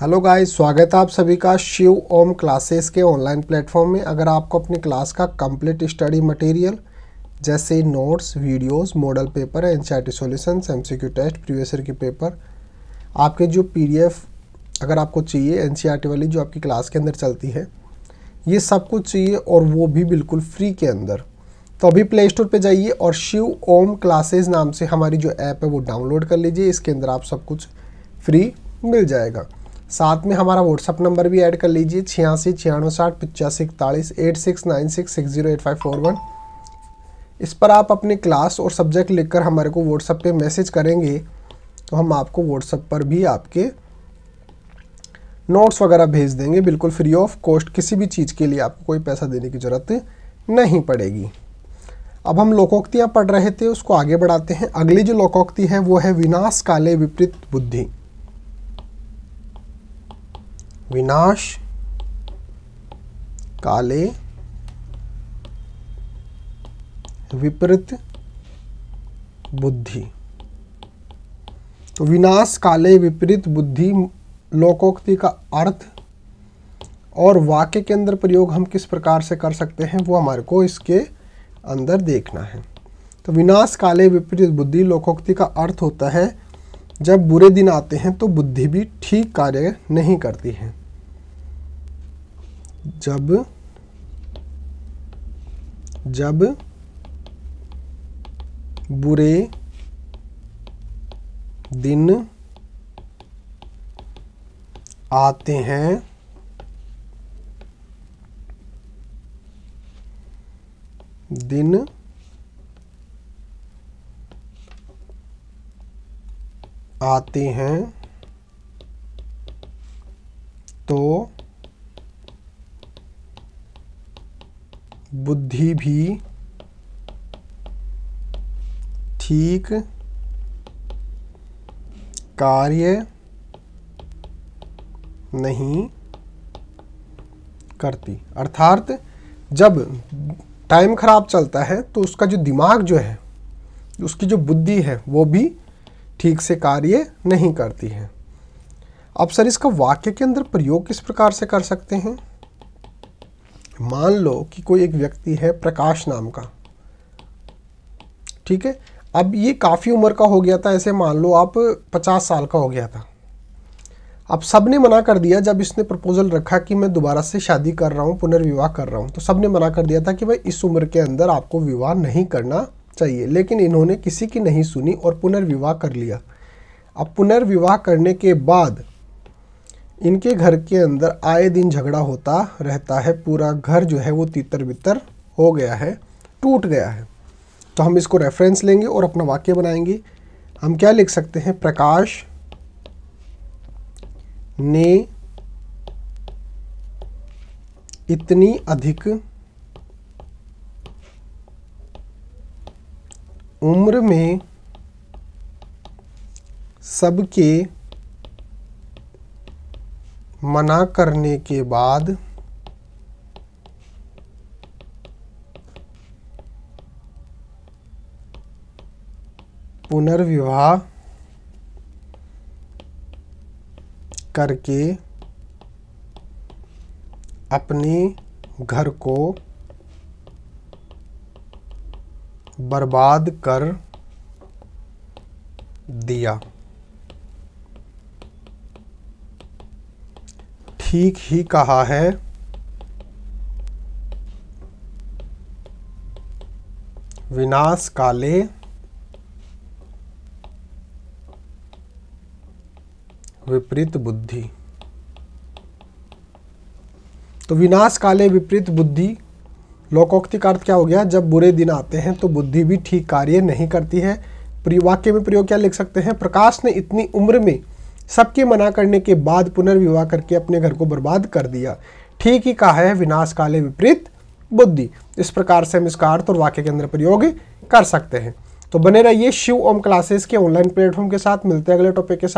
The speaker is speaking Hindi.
हेलो गाइस स्वागत है आप सभी का शिव ओम क्लासेस के ऑनलाइन प्लेटफॉर्म में अगर आपको अपनी क्लास का कंप्लीट स्टडी मटेरियल जैसे notes videos model paper N C solutions Q test previous year के पेपर आपके जो पीडीएफ अगर आपको चाहिए एन e वाली जो आपकी क्लास के अंदर चलती है ये सब कुछ चाहिए और वो भी बिल्कुल फ्री के अंदर तो अभी प्ले स्टोर पर जाइए और शिव ओम क्लासेज नाम से हमारी जो ऐप है वो डाउनलोड कर लीजिए इसके अंदर आप सब कुछ फ्री मिल जाएगा साथ में हमारा व्हाट्सअप नंबर भी ऐड कर लीजिए छियासी छियानवे साठ पचासी इकतालीस eight six nine six six zero eight five four one इस पर आप अपने क्लास और सब्जेक्ट लिखकर हमारे को व्हाट्सअप पे मैसेज करेंगे तो हम आपको व्हाट्सअप पर भी आपके नोट्स वगैरह भेज देंगे बिल्कुल फ्री ऑफ कॉस्ट किसी भी चीज़ के लिए आपको कोई पैसा देने की ज़रूरत नहीं पड़ेगी अब हम लोकोक्तियाँ पढ़ रहे थे उसको आगे बढ़ाते हैं अगली जो लोकोक्ति है वो है विनाश काले विपरीत बुद्धि विनाश काले विपरीत बुद्धि तो विनाश काले विपरीत बुद्धि लोकोक्ति का अर्थ और वाक्य के अंदर प्रयोग हम किस प्रकार से कर सकते हैं वो हमारे को इसके अंदर देखना है तो विनाश काले विपरीत बुद्धि लोकोक्ति का अर्थ होता है जब बुरे दिन आते हैं तो बुद्धि भी ठीक कार्य नहीं करती है जब जब बुरे दिन आते हैं दिन आते हैं तो बुद्धि भी ठीक कार्य नहीं करती अर्थात जब टाइम खराब चलता है तो उसका जो दिमाग जो है उसकी जो बुद्धि है वो भी ठीक से कार्य नहीं करती है अब सर इसका वाक्य के अंदर प्रयोग किस प्रकार से कर सकते हैं मान लो कि कोई एक व्यक्ति है प्रकाश नाम का ठीक है अब ये काफ़ी उम्र का हो गया था ऐसे मान लो आप पचास साल का हो गया था अब सब ने मना कर दिया जब इसने प्रपोज़ल रखा कि मैं दोबारा से शादी कर रहा हूँ पुनर्विवाह कर रहा हूँ तो सब ने मना कर दिया था कि भाई इस उम्र के अंदर आपको विवाह नहीं करना चाहिए लेकिन इन्होंने किसी की नहीं सुनी और पुनर्विवाह कर लिया अब पुनर्विवाह करने के बाद इनके घर के अंदर आए दिन झगड़ा होता रहता है पूरा घर जो है वो तितर बितर हो गया है टूट गया है तो हम इसको रेफरेंस लेंगे और अपना वाक्य बनाएंगे हम क्या लिख सकते हैं प्रकाश ने इतनी अधिक उम्र में सबके मना करने के बाद पुनर्विवाह करके अपने घर को बर्बाद कर दिया ठीक ही कहा है विनाश काले विपरीत बुद्धि तो विनाश काले विपरीत बुद्धि लोकोक्ति का अर्थ क्या हो गया जब बुरे दिन आते हैं तो बुद्धि भी ठीक कार्य नहीं करती है वाक्य में प्रयोग क्या लिख सकते हैं प्रकाश ने इतनी उम्र में सबके मना करने के बाद पुनर्विवाह करके अपने घर को बर्बाद कर दिया ठीक ही कहा है विनाश काले विपरीत बुद्धि इस प्रकार से हम इसका अर्थ और वाक्य के अंदर प्रयोग कर सकते हैं तो बने रहिए शिव ओम क्लासेस के ऑनलाइन प्लेटफॉर्म के साथ मिलते हैं अगले टॉपिक के साथ